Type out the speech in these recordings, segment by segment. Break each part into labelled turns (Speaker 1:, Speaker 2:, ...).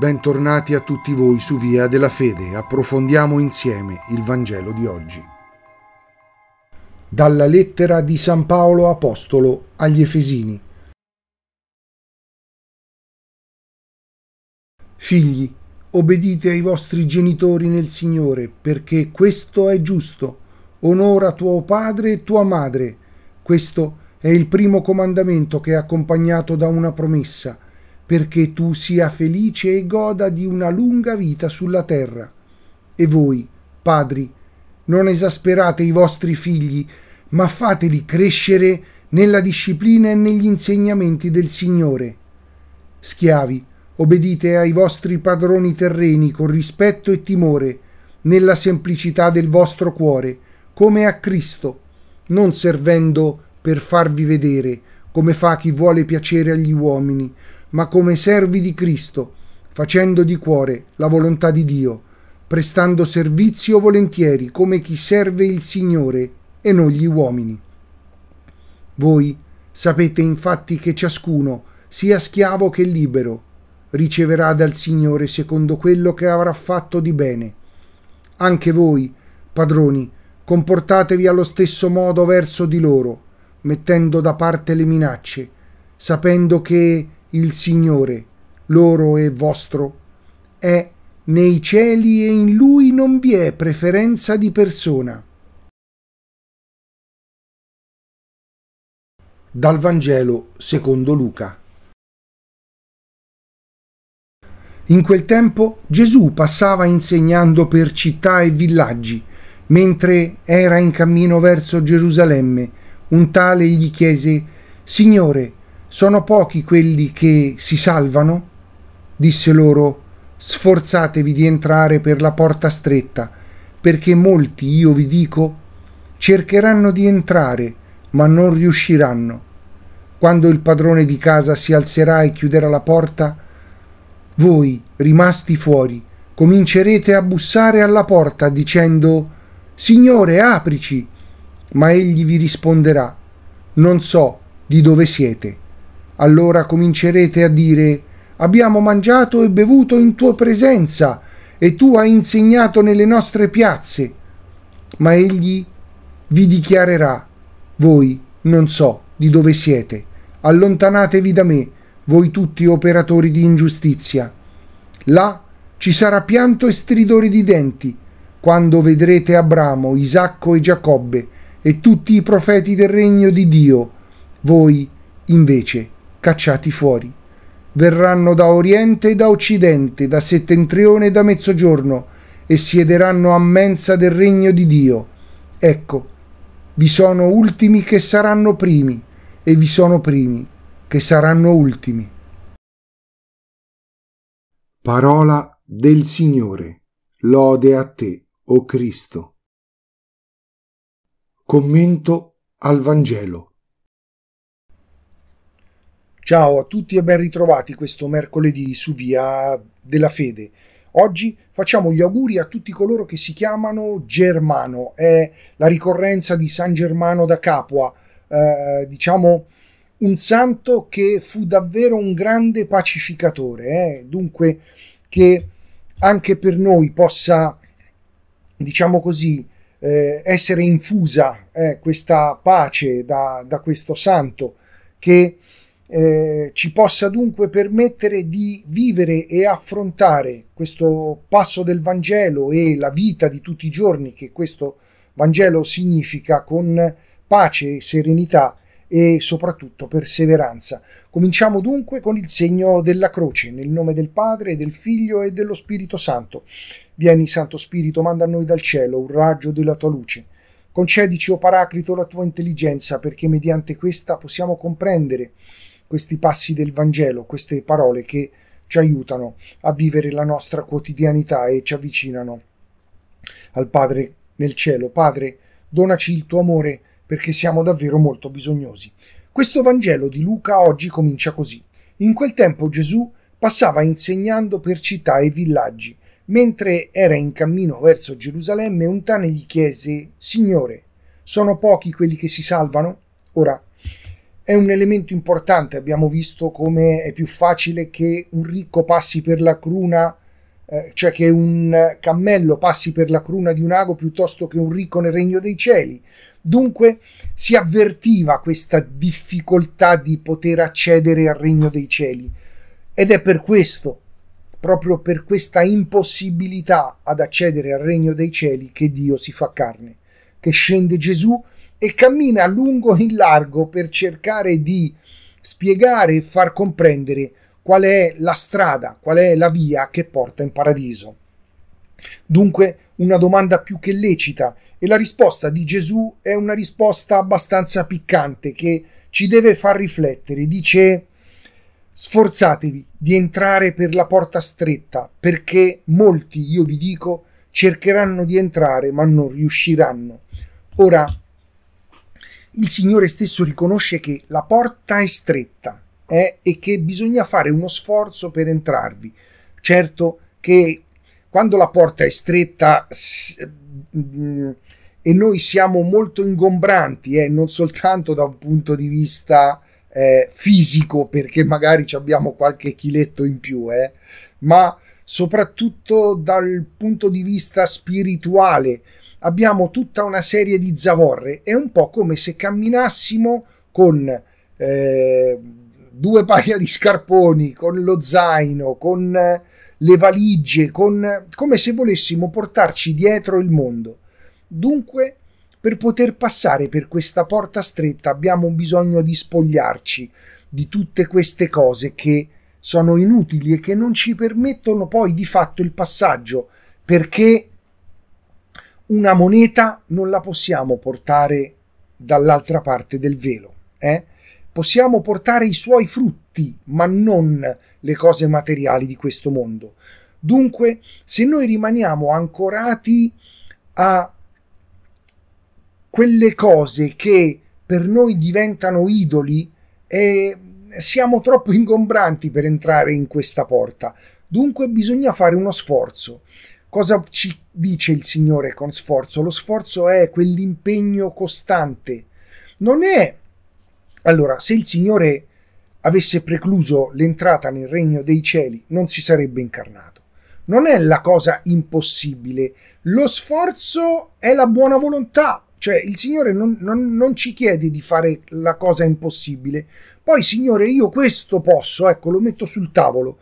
Speaker 1: Bentornati a tutti voi su Via della Fede, approfondiamo insieme il Vangelo di oggi. Dalla lettera di San Paolo Apostolo agli Efesini. Figli, obbedite ai vostri genitori nel Signore, perché questo è giusto. Onora tuo padre e tua madre. Questo è il primo comandamento che è accompagnato da una promessa perché tu sia felice e goda di una lunga vita sulla terra. E voi, padri, non esasperate i vostri figli, ma fateli crescere nella disciplina e negli insegnamenti del Signore. Schiavi, obbedite ai vostri padroni terreni con rispetto e timore, nella semplicità del vostro cuore, come a Cristo, non servendo per farvi vedere, come fa chi vuole piacere agli uomini, ma come servi di Cristo, facendo di cuore la volontà di Dio, prestando servizio volentieri come chi serve il Signore e non gli uomini. Voi sapete infatti che ciascuno, sia schiavo che libero, riceverà dal Signore secondo quello che avrà fatto di bene. Anche voi, padroni, comportatevi allo stesso modo verso di loro, mettendo da parte le minacce, sapendo che il Signore, loro e vostro, è nei cieli e in lui non vi è preferenza di persona. Dal Vangelo secondo Luca. In quel tempo Gesù passava insegnando per città e villaggi, mentre era in cammino verso Gerusalemme, un tale gli chiese Signore, sono pochi quelli che si salvano? disse loro, sforzatevi di entrare per la porta stretta, perché molti, io vi dico, cercheranno di entrare, ma non riusciranno. Quando il padrone di casa si alzerà e chiuderà la porta, voi, rimasti fuori, comincerete a bussare alla porta dicendo Signore, aprici! Ma egli vi risponderà Non so di dove siete. Allora comincerete a dire Abbiamo mangiato e bevuto in tua presenza e tu hai insegnato nelle nostre piazze. Ma egli vi dichiarerà Voi non so di dove siete. Allontanatevi da me, voi tutti operatori di ingiustizia. Là ci sarà pianto e stridore di denti, quando vedrete Abramo, Isacco e Giacobbe e tutti i profeti del regno di Dio. Voi, invece, cacciati fuori. Verranno da oriente e da occidente, da settentrione e da mezzogiorno, e siederanno a mensa del regno di Dio. Ecco, vi sono ultimi che saranno primi, e vi sono primi che saranno ultimi. Parola del Signore. Lode a te, o Cristo. Commento al Vangelo. Ciao a tutti e ben ritrovati questo mercoledì su Via della Fede. Oggi facciamo gli auguri a tutti coloro che si chiamano Germano, è la ricorrenza di San Germano da Capua, eh, diciamo un santo che fu davvero un grande pacificatore, eh? dunque che anche per noi possa, diciamo così, eh, essere infusa eh, questa pace da, da questo santo che eh, ci possa dunque permettere di vivere e affrontare questo passo del Vangelo e la vita di tutti i giorni che questo Vangelo significa con pace e serenità e soprattutto perseveranza. Cominciamo dunque con il segno della croce, nel nome del Padre, del Figlio e dello Spirito Santo. Vieni, Santo Spirito, manda a noi dal cielo un raggio della tua luce. Concedici, o Paraclito, la tua intelligenza, perché mediante questa possiamo comprendere questi passi del Vangelo, queste parole che ci aiutano a vivere la nostra quotidianità e ci avvicinano al Padre nel cielo. Padre, donaci il tuo amore perché siamo davvero molto bisognosi. Questo Vangelo di Luca oggi comincia così. In quel tempo Gesù passava insegnando per città e villaggi. Mentre era in cammino verso Gerusalemme, un tane gli chiese, Signore, sono pochi quelli che si salvano? Ora, è un elemento importante, abbiamo visto come è più facile che un ricco passi per la cruna, eh, cioè che un cammello passi per la cruna di un ago piuttosto che un ricco nel regno dei cieli. Dunque si avvertiva questa difficoltà di poter accedere al regno dei cieli ed è per questo, proprio per questa impossibilità ad accedere al regno dei cieli, che Dio si fa carne, che scende Gesù e cammina a lungo in largo per cercare di spiegare e far comprendere qual è la strada, qual è la via che porta in paradiso. Dunque una domanda più che lecita e la risposta di Gesù è una risposta abbastanza piccante che ci deve far riflettere. Dice sforzatevi di entrare per la porta stretta perché molti, io vi dico, cercheranno di entrare ma non riusciranno. Ora, il Signore stesso riconosce che la porta è stretta eh, e che bisogna fare uno sforzo per entrarvi. Certo che quando la porta è stretta mm, e noi siamo molto ingombranti, eh, non soltanto da un punto di vista eh, fisico, perché magari ci abbiamo qualche chiletto in più, eh, ma soprattutto dal punto di vista spirituale, abbiamo tutta una serie di zavorre. È un po' come se camminassimo con eh, due paia di scarponi, con lo zaino, con eh, le valigie, con, come se volessimo portarci dietro il mondo. Dunque, per poter passare per questa porta stretta abbiamo bisogno di spogliarci di tutte queste cose che sono inutili e che non ci permettono poi di fatto il passaggio perché una moneta non la possiamo portare dall'altra parte del velo. Eh? Possiamo portare i suoi frutti, ma non le cose materiali di questo mondo. Dunque, se noi rimaniamo ancorati a quelle cose che per noi diventano idoli, eh, siamo troppo ingombranti per entrare in questa porta. Dunque bisogna fare uno sforzo. Cosa ci dice il Signore con sforzo? Lo sforzo è quell'impegno costante. Non è... Allora, se il Signore avesse precluso l'entrata nel regno dei cieli, non si sarebbe incarnato. Non è la cosa impossibile. Lo sforzo è la buona volontà. Cioè, il Signore non, non, non ci chiede di fare la cosa impossibile. Poi, Signore, io questo posso, ecco, lo metto sul tavolo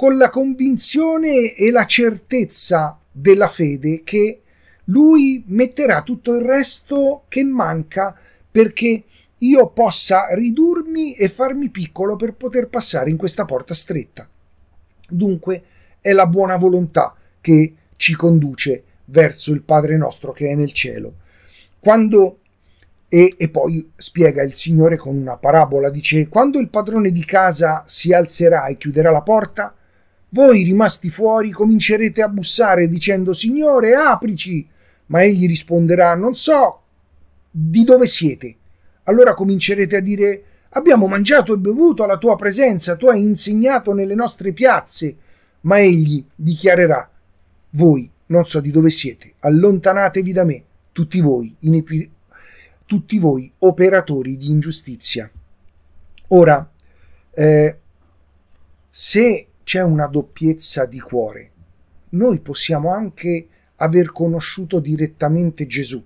Speaker 1: con la convinzione e la certezza della fede che lui metterà tutto il resto che manca perché io possa ridurmi e farmi piccolo per poter passare in questa porta stretta. Dunque è la buona volontà che ci conduce verso il Padre nostro che è nel cielo. Quando e, e, poi spiega il Signore con una parabola, dice quando il padrone di casa si alzerà e chiuderà la porta, voi rimasti fuori comincerete a bussare dicendo Signore, aprici. Ma egli risponderà Non so di dove siete. Allora comincerete a dire Abbiamo mangiato e bevuto alla tua presenza, tu hai insegnato nelle nostre piazze. Ma egli dichiarerà Voi non so di dove siete, allontanatevi da me, tutti voi, inepi- tutti voi operatori di ingiustizia. Ora, eh, se c'è una doppiezza di cuore. Noi possiamo anche aver conosciuto direttamente Gesù,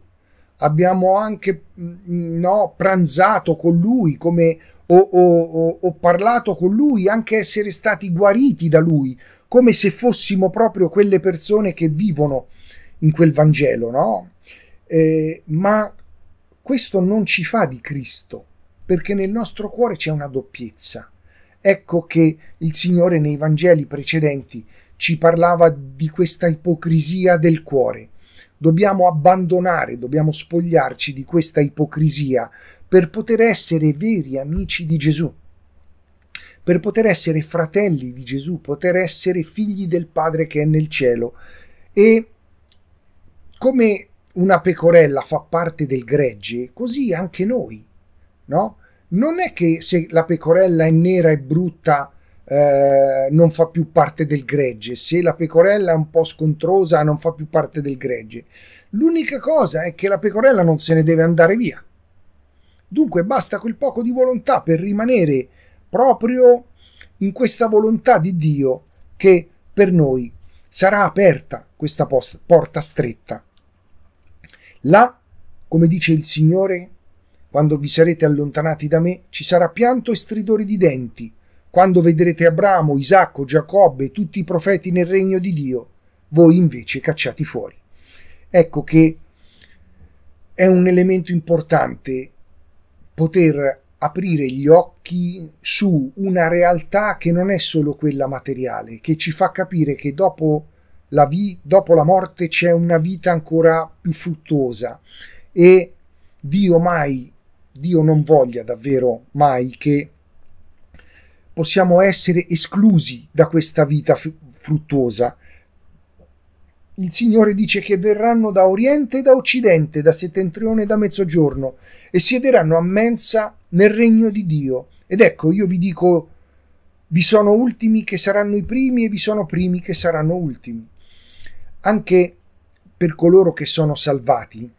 Speaker 1: abbiamo anche mm, no, pranzato con lui come ho, o, o, parlato con lui, anche essere stati guariti da lui, come se fossimo proprio quelle persone che vivono in quel Vangelo, no? Eh, ma questo non ci fa di Cristo, perché nel nostro cuore c'è una doppiezza Ecco che il Signore nei Vangeli precedenti ci parlava di questa ipocrisia del cuore. Dobbiamo abbandonare, dobbiamo spogliarci di questa ipocrisia per poter essere veri amici di Gesù, per poter essere fratelli di Gesù, poter essere figli del Padre che è nel cielo. E come una pecorella fa parte del gregge, così anche noi, no? non è che se la pecorella è nera e brutta eh, non fa più parte del gregge, se la pecorella è un po' scontrosa non fa più parte del gregge. L'unica cosa è che la pecorella non se ne deve andare via. Dunque basta quel poco di volontà per rimanere proprio in questa volontà di Dio che per noi sarà aperta questa porta stretta. Là, come dice il Signore, quando vi sarete allontanati da me ci sarà pianto e stridore di denti, quando vedrete Abramo, Isacco, Giacobbe e tutti i profeti nel regno di Dio, voi invece cacciati fuori. Ecco che è un elemento importante poter aprire gli occhi su una realtà che non è solo quella materiale, che ci fa capire che dopo la, dopo la morte c'è una vita ancora più fruttuosa e Dio mai Dio non voglia davvero mai che possiamo essere esclusi da questa vita fruttuosa. Il Signore dice che verranno da oriente e da occidente, da settentrione e da mezzogiorno, e siederanno a mensa nel regno di Dio. Ed ecco, io vi dico, vi sono ultimi che saranno i primi e vi sono primi che saranno ultimi. Anche per coloro che sono salvati,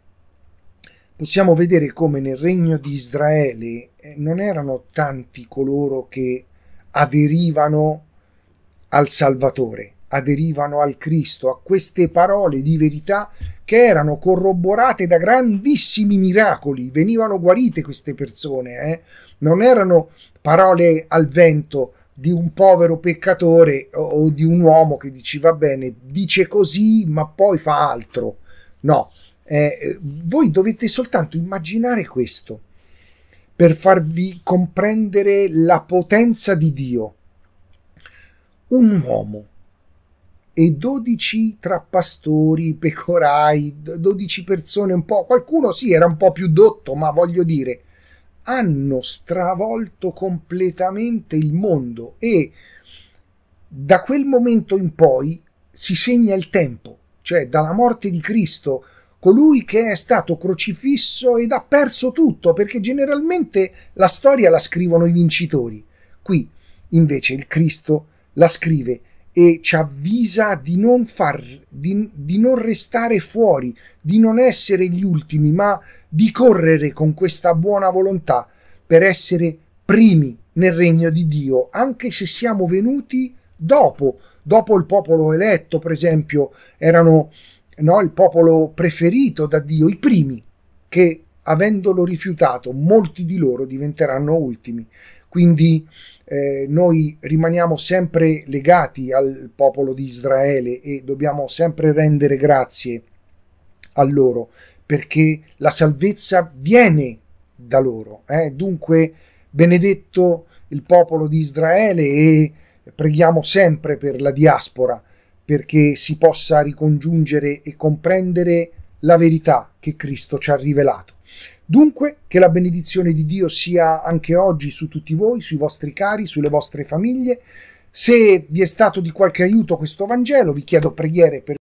Speaker 1: possiamo vedere come nel regno di Israele eh, non erano tanti coloro che aderivano al Salvatore, aderivano al Cristo, a queste parole di verità che erano corroborate da grandissimi miracoli, venivano guarite queste persone, eh? non erano parole al vento di un povero peccatore o di un uomo che dice va bene, dice così ma poi fa altro, no, eh, voi dovete soltanto immaginare questo per farvi comprendere la potenza di Dio. Un uomo e dodici tra pastori, pecorai, dodici persone un po', qualcuno sì era un po' più dotto, ma voglio dire, hanno stravolto completamente il mondo e da quel momento in poi si segna il tempo, cioè dalla morte di Cristo colui che è stato crocifisso ed ha perso tutto, perché generalmente la storia la scrivono i vincitori. Qui invece il Cristo la scrive e ci avvisa di non, far, di, di non restare fuori, di non essere gli ultimi, ma di correre con questa buona volontà per essere primi nel regno di Dio, anche se siamo venuti dopo, dopo il popolo eletto, per esempio, erano no, il popolo preferito da Dio, i primi che avendolo rifiutato, molti di loro diventeranno ultimi. Quindi eh, noi rimaniamo sempre legati al popolo di Israele e dobbiamo sempre rendere grazie a loro perché la salvezza viene da loro. Eh? Dunque, benedetto il popolo di Israele e preghiamo sempre per la diaspora perché si possa ricongiungere e comprendere la verità che Cristo ci ha rivelato. Dunque, che la benedizione di Dio sia anche oggi su tutti voi, sui vostri cari, sulle vostre famiglie. Se vi è stato di qualche aiuto questo Vangelo, vi chiedo preghiere per